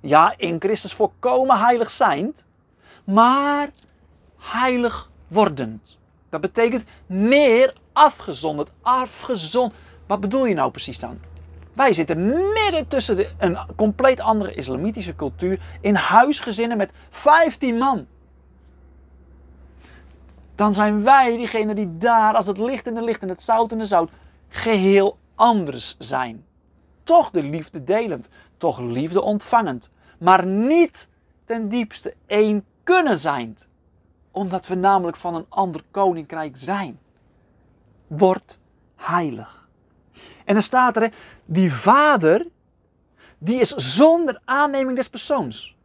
ja, in Christus volkomen heilig zijnd, maar heilig wordend. Dat betekent meer afgezonderd, afgezonderd wat bedoel je nou precies dan? Wij zitten midden tussen een compleet andere islamitische cultuur in huisgezinnen met 15 man. Dan zijn wij diegenen die daar, als het licht in de licht en het zout in de zout, geheel anders zijn. Toch de liefde delend, toch liefde ontvangend, maar niet ten diepste één kunnen zijn, omdat we namelijk van een ander koninkrijk zijn. Word heilig. En dan staat er, die vader, die is zonder aanneming des persoons.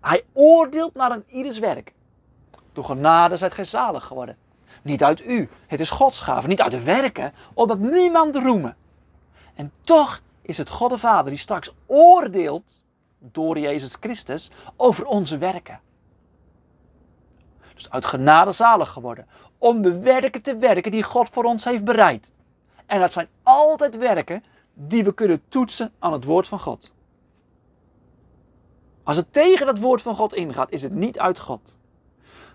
Hij oordeelt naar een ieders werk. Door genade zijt gij zalig geworden. Niet uit u, het is Gods gave, niet uit de werken, omdat niemand roemen. En toch is het God de Vader die straks oordeelt door Jezus Christus over onze werken. Dus uit genade zalig geworden, om de werken te werken die God voor ons heeft bereid. En dat zijn altijd werken die we kunnen toetsen aan het woord van God. Als het tegen dat woord van God ingaat, is het niet uit God.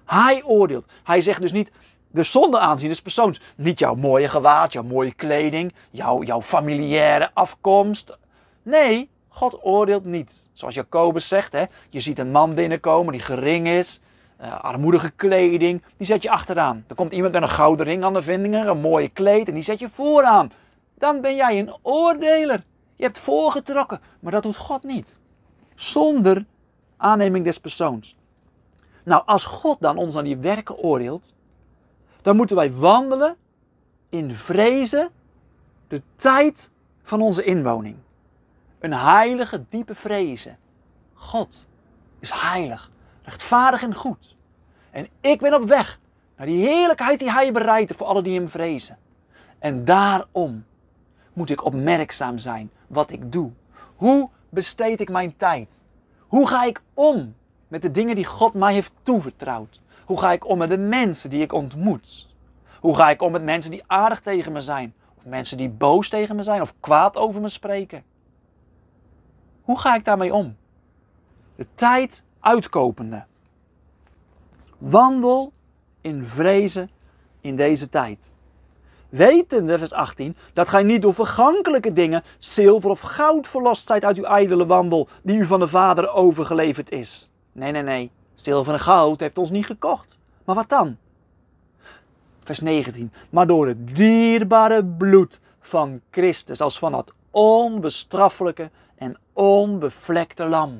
Hij oordeelt. Hij zegt dus niet de zonde aanzien des persoons. Niet jouw mooie gewaad, jouw mooie kleding, jouw, jouw familiaire afkomst. Nee, God oordeelt niet. Zoals Jacobus zegt, hè, je ziet een man binnenkomen die gering is, eh, armoedige kleding, die zet je achteraan. Dan komt iemand met een gouden ring aan de vindingen, een mooie kleed en die zet je vooraan. Dan ben jij een oordeler. Je hebt voorgetrokken, maar dat doet God niet. Zonder aanneming des persoons. Nou, als God dan ons aan die werken oordeelt, dan moeten wij wandelen in vrezen de tijd van onze inwoning. Een heilige, diepe vrezen. God is heilig rechtvaardig en goed. En ik ben op weg naar die heerlijkheid die Hij bereidt voor alle die Hem vrezen. En daarom moet ik opmerkzaam zijn wat ik doe. Hoe besteed ik mijn tijd? Hoe ga ik om met de dingen die God mij heeft toevertrouwd? Hoe ga ik om met de mensen die ik ontmoet? Hoe ga ik om met mensen die aardig tegen me zijn? Of mensen die boos tegen me zijn of kwaad over me spreken? Hoe ga ik daarmee om? De tijd uitkopende. Wandel in vrezen in deze tijd. Wetende, vers 18, dat gij niet door vergankelijke dingen, zilver of goud verlost zijt uit uw ijdele wandel, die u van de Vader overgeleverd is. Nee, nee, nee, zilver en goud heeft ons niet gekocht. Maar wat dan? Vers 19, maar door het dierbare bloed van Christus, als van dat onbestraffelijke en onbevlekte lam.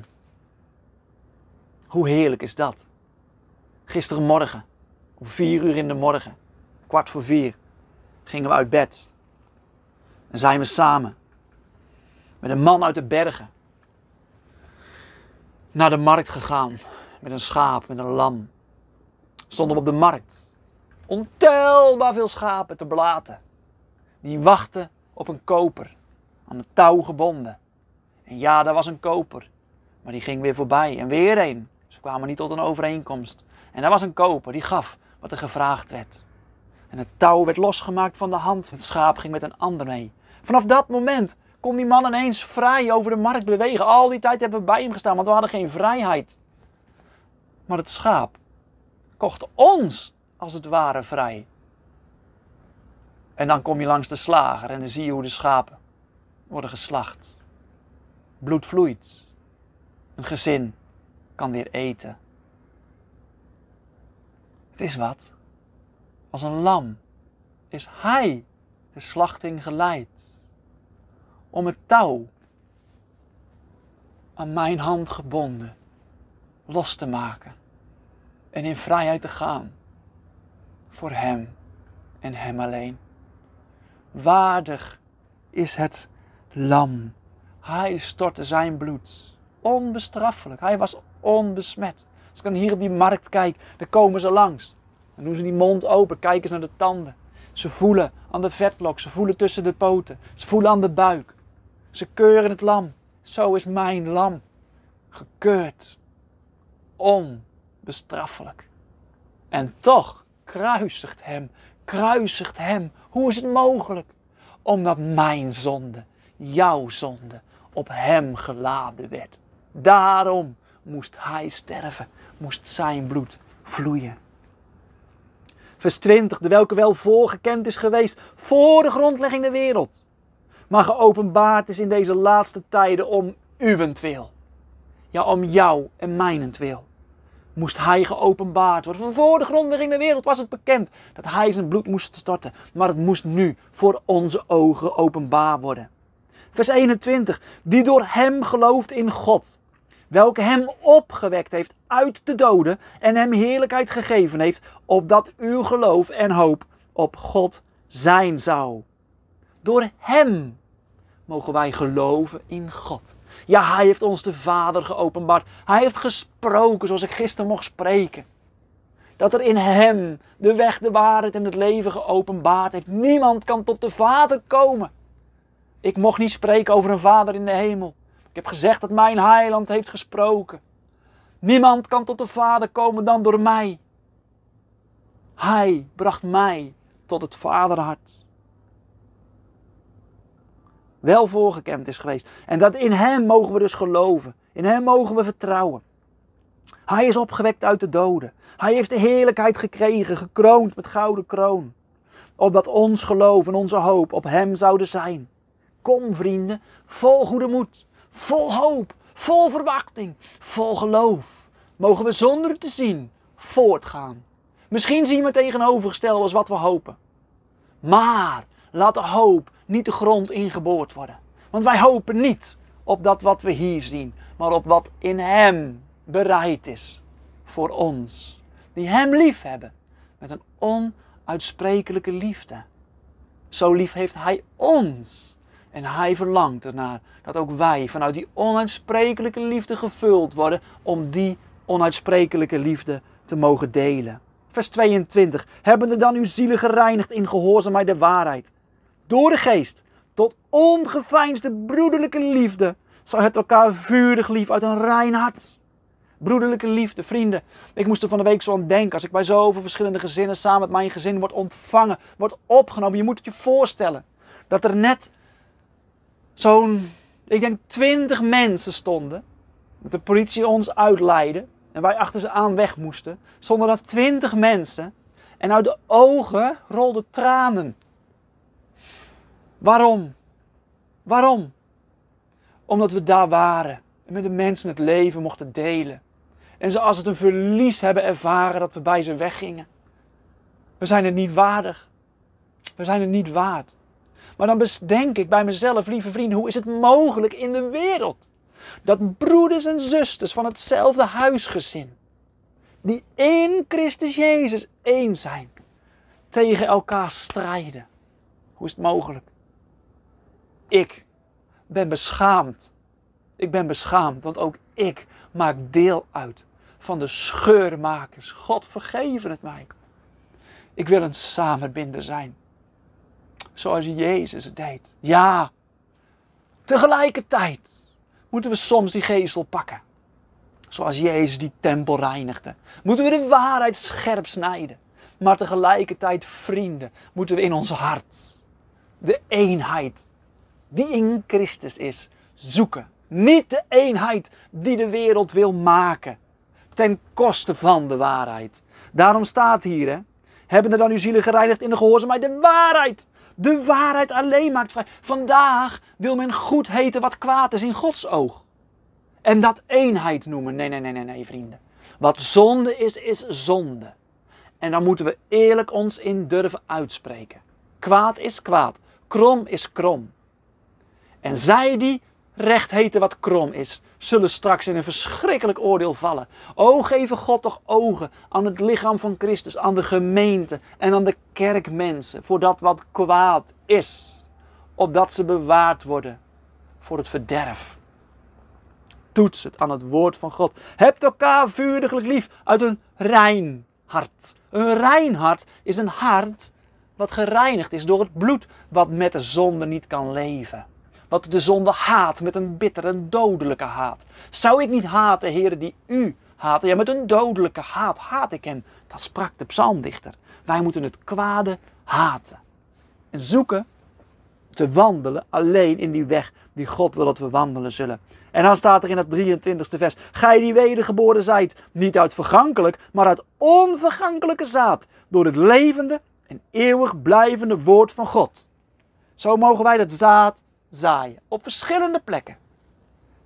Hoe heerlijk is dat? Gistermorgen om vier uur in de morgen, kwart voor vier, gingen we uit bed. En zijn we samen met een man uit de bergen naar de markt gegaan. Met een schaap, met een lam. Stonden we op de markt. Ontelbaar veel schapen te blaten. Die wachten op een koper. Aan het touw gebonden. En ja, daar was een koper. Maar die ging weer voorbij. En weer een kwamen niet tot een overeenkomst. En er was een koper die gaf wat er gevraagd werd. En het touw werd losgemaakt van de hand. Het schaap ging met een ander mee. Vanaf dat moment kon die man ineens vrij over de markt bewegen. Al die tijd hebben we bij hem gestaan, want we hadden geen vrijheid. Maar het schaap kocht ons als het ware vrij. En dan kom je langs de slager en dan zie je hoe de schapen worden geslacht. Bloed vloeit. Een gezin kan weer eten. Het is wat. Als een lam is hij de slachting geleid. Om het touw aan mijn hand gebonden los te maken en in vrijheid te gaan. Voor hem en hem alleen. Waardig is het lam. Hij stortte zijn bloed. Onbestraffelijk. Hij was Onbesmet. Als ik dan hier op die markt kijk, dan komen ze langs. Dan doen ze die mond open, kijken ze naar de tanden. Ze voelen aan de vetlok, ze voelen tussen de poten, ze voelen aan de buik. Ze keuren het lam. Zo is mijn lam. Gekeurd. Onbestraffelijk. En toch kruisigt hem, kruisigt hem. Hoe is het mogelijk? Omdat mijn zonde, jouw zonde, op hem geladen werd. Daarom moest hij sterven, moest zijn bloed vloeien. Vers 20, de welke wel voorgekend is geweest voor de grondlegging der wereld, maar geopenbaard is in deze laatste tijden om uwentwil. Ja, om jou en mijnentwil moest hij geopenbaard worden. Van voor de grondlegging der wereld was het bekend dat hij zijn bloed moest storten, maar het moest nu voor onze ogen openbaar worden. Vers 21, die door hem gelooft in God welke hem opgewekt heeft uit de doden en hem heerlijkheid gegeven heeft, opdat uw geloof en hoop op God zijn zou. Door hem mogen wij geloven in God. Ja, hij heeft ons de Vader geopenbaard. Hij heeft gesproken zoals ik gisteren mocht spreken. Dat er in hem de weg, de waarheid en het leven geopenbaard heeft. Niemand kan tot de Vader komen. Ik mocht niet spreken over een Vader in de hemel. Ik heb gezegd dat mijn heiland heeft gesproken. Niemand kan tot de Vader komen dan door mij. Hij bracht mij tot het vaderhart. Wel voorgekend is geweest. En dat in Hem mogen we dus geloven. In Hem mogen we vertrouwen. Hij is opgewekt uit de doden. Hij heeft de heerlijkheid gekregen, gekroond met gouden kroon. Opdat ons geloof en onze hoop op Hem zouden zijn. Kom vrienden, vol goede moed vol hoop, vol verwachting, vol geloof, mogen we zonder te zien voortgaan. Misschien zien we tegenovergestelde als wat we hopen. Maar laat de hoop niet de grond ingeboord worden. Want wij hopen niet op dat wat we hier zien, maar op wat in Hem bereid is voor ons. Die Hem lief hebben met een onuitsprekelijke liefde. Zo lief heeft Hij ons en hij verlangt ernaar dat ook wij vanuit die onuitsprekelijke liefde gevuld worden om die onuitsprekelijke liefde te mogen delen. Vers 22. Hebbende dan uw zielen gereinigd in gehoorzaamheid de waarheid. Door de geest tot ongeveinsde broederlijke liefde. Zou het elkaar vurig lief uit een rein hart. Broederlijke liefde, vrienden. Ik moest er van de week zo aan denken. Als ik bij zoveel verschillende gezinnen samen met mijn gezin word ontvangen, wordt opgenomen. Je moet het je voorstellen. Dat er net zo'n, ik denk, twintig mensen stonden. Dat de politie ons uitleidde en wij achter ze aan weg moesten. Stonden dat twintig mensen en uit de ogen rolden tranen. Waarom? Waarom? Omdat we daar waren en met de mensen het leven mochten delen. En ze als het een verlies hebben ervaren dat we bij ze weggingen. We zijn het niet waardig. We zijn het niet waard. Maar dan denk ik bij mezelf, lieve vrienden, hoe is het mogelijk in de wereld dat broeders en zusters van hetzelfde huisgezin, die in Christus Jezus één zijn, tegen elkaar strijden? Hoe is het mogelijk? Ik ben beschaamd. Ik ben beschaamd, want ook ik maak deel uit van de scheurmakers. God vergeven het mij. Ik wil een samenbinder zijn zoals Jezus het deed. Ja, tegelijkertijd moeten we soms die geestel pakken. Zoals Jezus die tempel reinigde. Moeten we de waarheid scherp snijden. Maar tegelijkertijd, vrienden, moeten we in ons hart de eenheid die in Christus is zoeken. Niet de eenheid die de wereld wil maken. Ten koste van de waarheid. Daarom staat hier, hè. Hebben er dan uw zielen gereinigd in de gehoorzaamheid de waarheid. De waarheid alleen maakt vrij. Vandaag wil men goed heten wat kwaad is in Gods oog. En dat eenheid noemen. Nee, nee, nee, nee, nee, vrienden. Wat zonde is, is zonde. En daar moeten we eerlijk ons in durven uitspreken. Kwaad is kwaad. Krom is krom. En zij die recht heten wat krom is, zullen straks in een verschrikkelijk oordeel vallen. O, geven God toch ogen aan het lichaam van Christus, aan de gemeente en aan de kerkmensen voor dat wat kwaad is, opdat ze bewaard worden voor het verderf. Toets het aan het woord van God. Hebt elkaar vuuriglijk lief uit een rein hart. Een rein hart is een hart wat gereinigd is door het bloed, wat met de zonde niet kan leven wat de zonde haat met een bittere, dodelijke haat. Zou ik niet haten, heren, die u haten? Ja, met een dodelijke haat haat ik hen. Dat sprak de psalmdichter. Wij moeten het kwade haten. En zoeken te wandelen alleen in die weg die God wil dat we wandelen zullen. En dan staat er in het 23e vers: Gij die wedergeboren zijt, niet uit vergankelijk, maar uit onvergankelijke zaad, door het levende en eeuwig blijvende woord van God. Zo mogen wij dat zaad zaaien. Op verschillende plekken.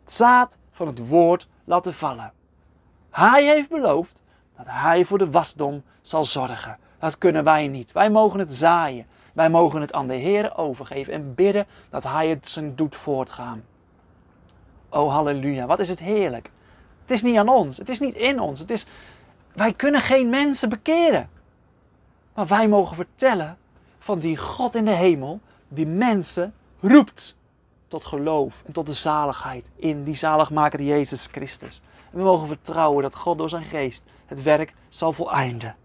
Het zaad van het woord laten vallen. Hij heeft beloofd dat hij voor de wasdom zal zorgen. Dat kunnen wij niet. Wij mogen het zaaien. Wij mogen het aan de Heer overgeven en bidden dat Hij het zijn doet voortgaan. O halleluja, wat is het heerlijk. Het is niet aan ons, het is niet in ons. Het is, wij kunnen geen mensen bekeren. Maar wij mogen vertellen van die God in de hemel die mensen roept tot geloof en tot de zaligheid in die zaligmaker Jezus Christus. En we mogen vertrouwen dat God door zijn geest het werk zal voleinden.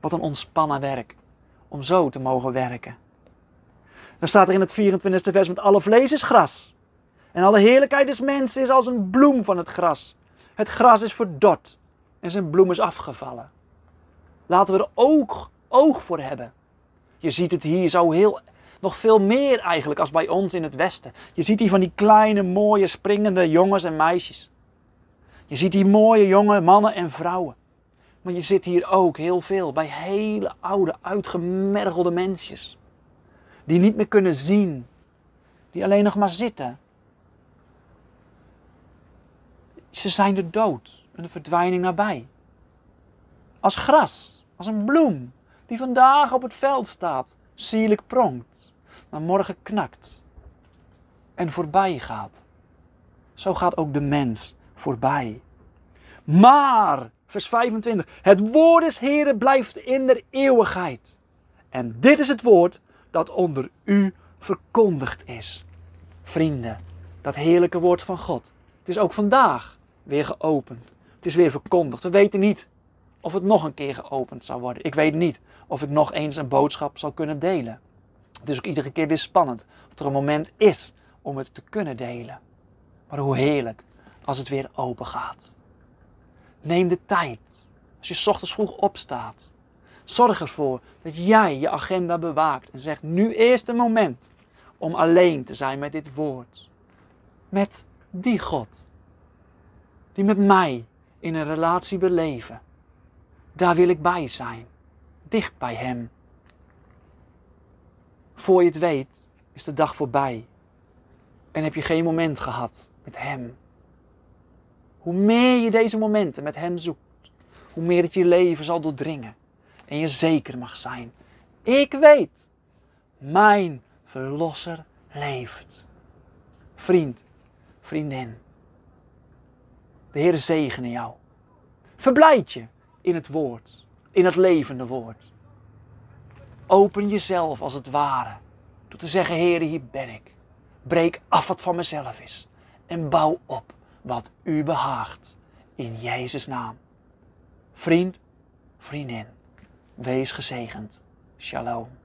Wat een ontspannen werk om zo te mogen werken. Dan staat er in het 24e vers: met alle vlees is gras. En alle heerlijkheid des mensen is als een bloem van het gras. Het gras is verdord en zijn bloem is afgevallen. Laten we er ook oog voor hebben. Je ziet het hier zo heel nog veel meer eigenlijk als bij ons in het Westen. Je ziet hier van die kleine, mooie, springende jongens en meisjes. Je ziet hier mooie jonge mannen en vrouwen. Maar je zit hier ook heel veel bij hele oude, uitgemergelde mensjes. Die niet meer kunnen zien. Die alleen nog maar zitten. Ze zijn de dood en de verdwijning nabij. Als gras, als een bloem die vandaag op het veld staat, sierlijk pronkt maar morgen knakt en voorbij gaat. Zo gaat ook de mens voorbij. Maar, vers 25, het woord des Heren blijft in de eeuwigheid. En dit is het woord dat onder u verkondigd is. Vrienden, dat heerlijke woord van God. Het is ook vandaag weer geopend. Het is weer verkondigd. We weten niet of het nog een keer geopend zal worden. Ik weet niet of ik nog eens een boodschap zal kunnen delen. Het is ook iedere keer weer spannend dat er een moment is om het te kunnen delen. Maar hoe heerlijk als het weer open gaat. Neem de tijd als je ochtends vroeg opstaat. Zorg ervoor dat jij je agenda bewaakt en zegt nu eerst een moment om alleen te zijn met dit woord. Met die God. Die met mij in een relatie beleven. Daar wil ik bij zijn. Dicht bij Hem. Voor je het weet is de dag voorbij en heb je geen moment gehad met Hem. Hoe meer je deze momenten met Hem zoekt, hoe meer het je leven zal doordringen en je zeker mag zijn. Ik weet, mijn Verlosser leeft. Vriend, vriendin, de Heer zegene jou. Verblijd je in het woord, in het levende woord. Open jezelf als het ware. Door te zeggen, Heer, hier ben ik. Breek af wat van mezelf is. En bouw op wat u behaagt. In Jezus' naam. Vriend, vriendin, wees gezegend. Shalom.